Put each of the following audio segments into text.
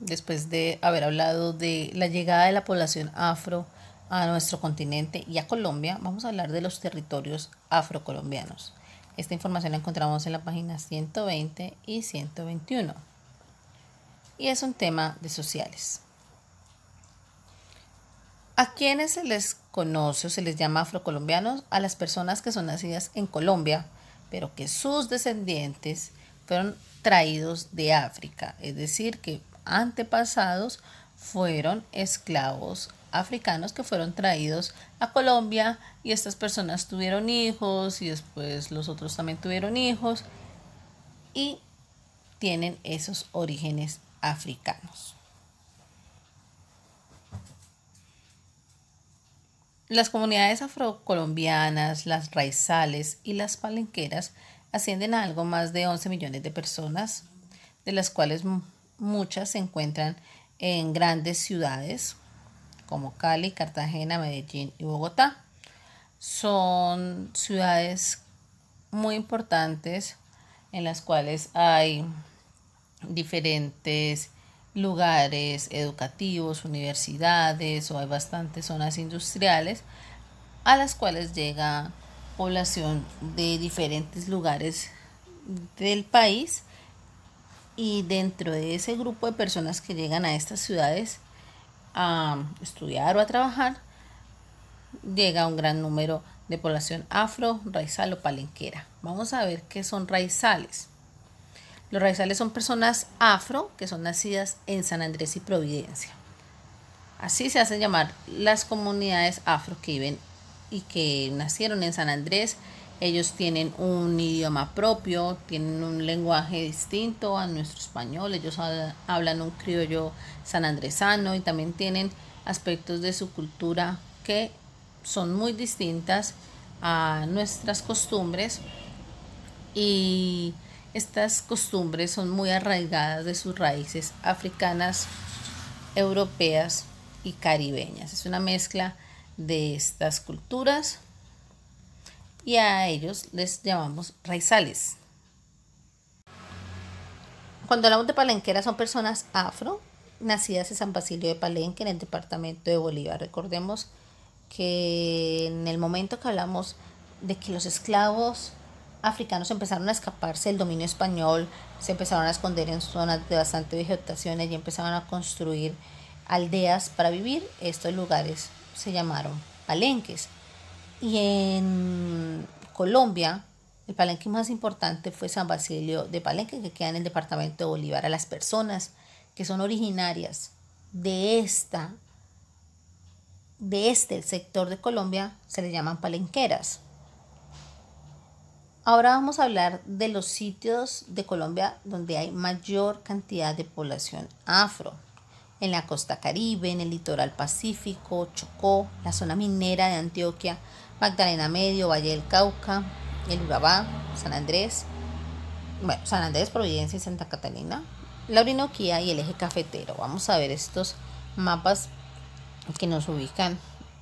Después de haber hablado de la llegada de la población afro a nuestro continente y a Colombia, vamos a hablar de los territorios afrocolombianos. Esta información la encontramos en la página 120 y 121. Y es un tema de sociales. ¿A quiénes se les conoce o se les llama afrocolombianos? A las personas que son nacidas en Colombia, pero que sus descendientes fueron traídos de África, es decir, que antepasados fueron esclavos africanos que fueron traídos a Colombia y estas personas tuvieron hijos y después los otros también tuvieron hijos y tienen esos orígenes africanos. Las comunidades afrocolombianas, las raizales y las palenqueras ascienden a algo más de 11 millones de personas, de las cuales Muchas se encuentran en grandes ciudades como Cali, Cartagena, Medellín y Bogotá. Son ciudades muy importantes en las cuales hay diferentes lugares educativos, universidades o hay bastantes zonas industriales a las cuales llega población de diferentes lugares del país y dentro de ese grupo de personas que llegan a estas ciudades a estudiar o a trabajar, llega un gran número de población afro, raizal o palenquera. Vamos a ver qué son raizales. Los raizales son personas afro que son nacidas en San Andrés y Providencia. Así se hacen llamar las comunidades afro que viven y que nacieron en San Andrés ellos tienen un idioma propio, tienen un lenguaje distinto a nuestro español. Ellos hablan un criollo sanandresano y también tienen aspectos de su cultura que son muy distintas a nuestras costumbres y estas costumbres son muy arraigadas de sus raíces africanas, europeas y caribeñas. Es una mezcla de estas culturas y a ellos les llamamos raizales. Cuando hablamos de palenqueras son personas afro, nacidas en San Basilio de Palenque, en el departamento de Bolívar. Recordemos que en el momento que hablamos de que los esclavos africanos empezaron a escaparse del dominio español, se empezaron a esconder en zonas de bastante vegetación y empezaron a construir aldeas para vivir, estos lugares se llamaron palenques. Y en Colombia, el palenque más importante fue San Basilio de Palenque, que queda en el departamento de Bolívar. A las personas que son originarias de esta de este sector de Colombia se le llaman palenqueras. Ahora vamos a hablar de los sitios de Colombia donde hay mayor cantidad de población afro. En la costa caribe, en el litoral pacífico, Chocó, la zona minera de Antioquia, Magdalena Medio, Valle del Cauca, El Urabá, San Andrés, bueno, San Andrés, Providencia y Santa Catalina, la Orinoquía y el eje cafetero. Vamos a ver estos mapas que nos ubican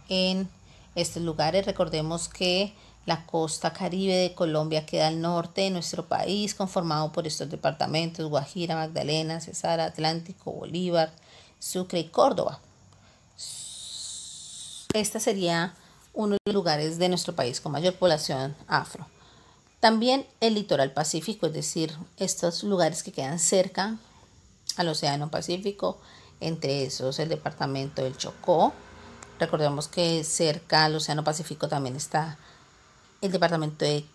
en estos lugares. Recordemos que la costa caribe de Colombia queda al norte de nuestro país, conformado por estos departamentos, Guajira, Magdalena, Cesar Atlántico, Bolívar, Sucre y Córdoba. Esta sería uno de los lugares de nuestro país con mayor población afro. También el litoral pacífico, es decir, estos lugares que quedan cerca al Océano Pacífico, entre esos el departamento del Chocó. Recordemos que cerca al Océano Pacífico también está el departamento de,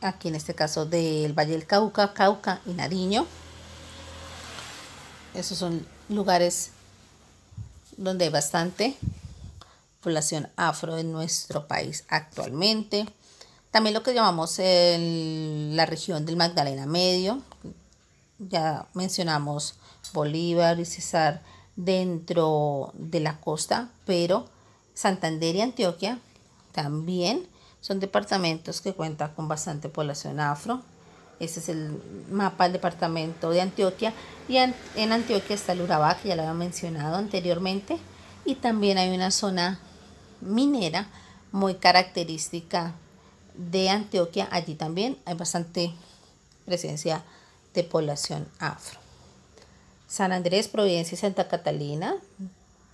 aquí en este caso, del Valle del Cauca, Cauca y Nariño. Esos son lugares donde hay bastante población afro en nuestro país actualmente. También lo que llamamos la región del Magdalena Medio, ya mencionamos Bolívar y César dentro de la costa, pero Santander y Antioquia también son departamentos que cuentan con bastante población afro. ese es el mapa del departamento de Antioquia. Y en Antioquia está el Urabá, que ya lo había mencionado anteriormente. Y también hay una zona minera muy característica de Antioquia. Allí también hay bastante presencia de población afro. San Andrés, Providencia y Santa Catalina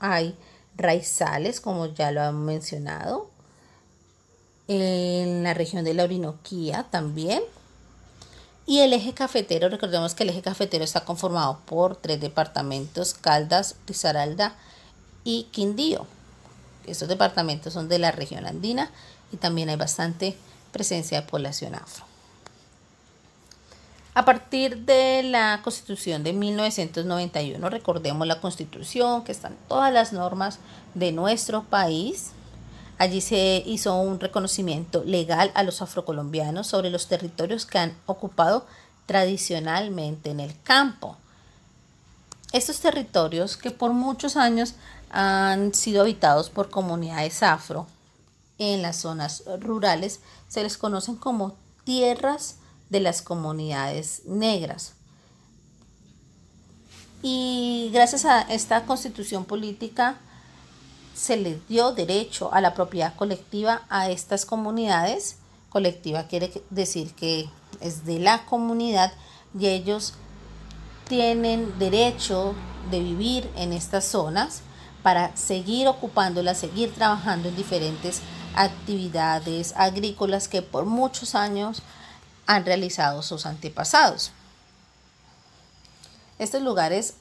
hay raizales, como ya lo han mencionado. En la región de la Orinoquía también. Y el eje cafetero, recordemos que el eje cafetero está conformado por tres departamentos, Caldas, Risaralda y Quindío. Estos departamentos son de la región andina y también hay bastante presencia de población afro. A partir de la constitución de 1991, recordemos la constitución, que están todas las normas de nuestro país. Allí se hizo un reconocimiento legal a los afrocolombianos sobre los territorios que han ocupado tradicionalmente en el campo. Estos territorios que por muchos años han sido habitados por comunidades afro en las zonas rurales, se les conocen como tierras de las comunidades negras. Y gracias a esta constitución política se les dio derecho a la propiedad colectiva a estas comunidades. Colectiva quiere decir que es de la comunidad y ellos tienen derecho de vivir en estas zonas para seguir ocupándola, seguir trabajando en diferentes actividades agrícolas que por muchos años han realizado sus antepasados. Estos lugares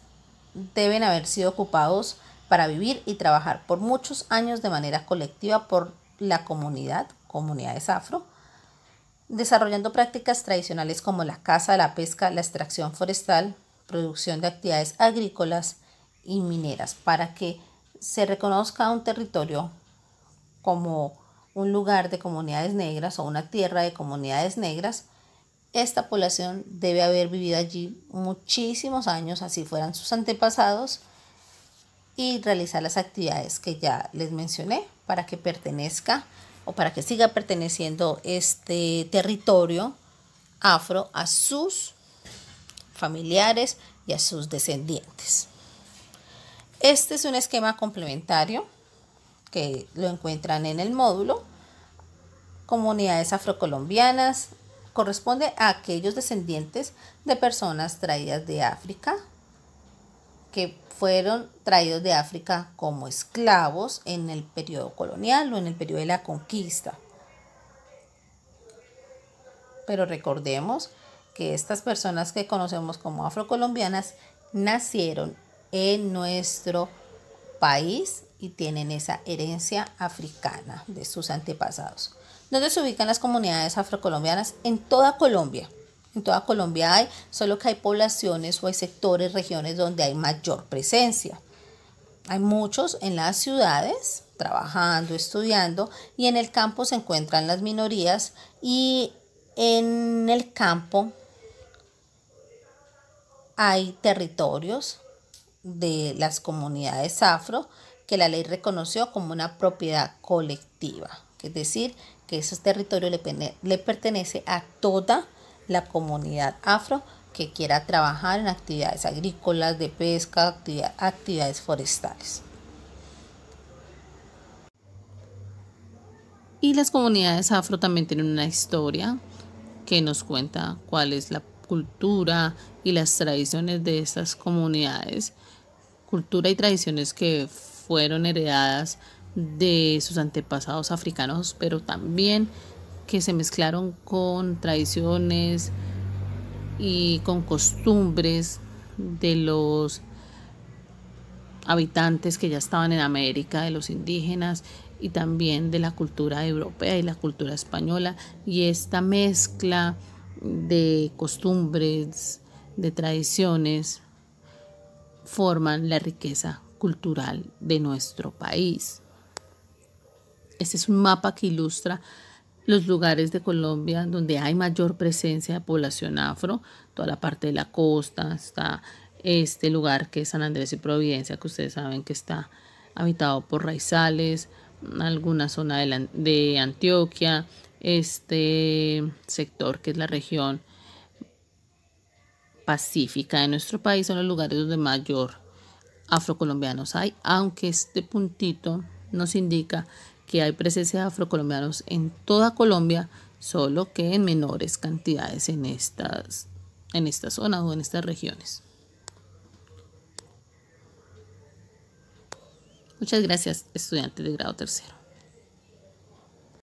deben haber sido ocupados para vivir y trabajar por muchos años de manera colectiva por la comunidad, comunidades afro, desarrollando prácticas tradicionales como la caza, la pesca, la extracción forestal, producción de actividades agrícolas y mineras, para que se reconozca un territorio como un lugar de comunidades negras o una tierra de comunidades negras, esta población debe haber vivido allí muchísimos años, así fueran sus antepasados, y realizar las actividades que ya les mencioné para que pertenezca o para que siga perteneciendo este territorio afro a sus familiares y a sus descendientes. Este es un esquema complementario que lo encuentran en el módulo. Comunidades afrocolombianas corresponde a aquellos descendientes de personas traídas de África que fueron traídos de África como esclavos en el periodo colonial o en el periodo de la conquista. Pero recordemos que estas personas que conocemos como afrocolombianas nacieron en nuestro país y tienen esa herencia africana de sus antepasados. ¿Dónde se ubican las comunidades afrocolombianas? En toda Colombia. En toda Colombia hay, solo que hay poblaciones o hay sectores, regiones donde hay mayor presencia. Hay muchos en las ciudades trabajando, estudiando y en el campo se encuentran las minorías y en el campo hay territorios de las comunidades afro que la ley reconoció como una propiedad colectiva, es decir, que ese territorio le, pertenece a toda la comunidad afro que quiera trabajar en actividades agrícolas, de pesca, actividades forestales. Y las comunidades afro también tienen una historia que nos cuenta cuál es la cultura y las tradiciones de estas comunidades cultura y tradiciones que fueron heredadas de sus antepasados africanos, pero también que se mezclaron con tradiciones y con costumbres de los habitantes que ya estaban en América, de los indígenas y también de la cultura europea y la cultura española. Y esta mezcla de costumbres, de tradiciones, forman la riqueza cultural de nuestro país. Este es un mapa que ilustra los lugares de Colombia donde hay mayor presencia de población afro, toda la parte de la costa, está este lugar que es San Andrés y Providencia, que ustedes saben que está habitado por raizales, alguna zona de, de Antioquia, este sector que es la región pacífica en nuestro país son los lugares donde mayor afrocolombianos hay, aunque este puntito nos indica que hay presencia de afrocolombianos en toda Colombia, solo que en menores cantidades en estas, en estas zonas o en estas regiones. Muchas gracias, estudiantes de grado tercero.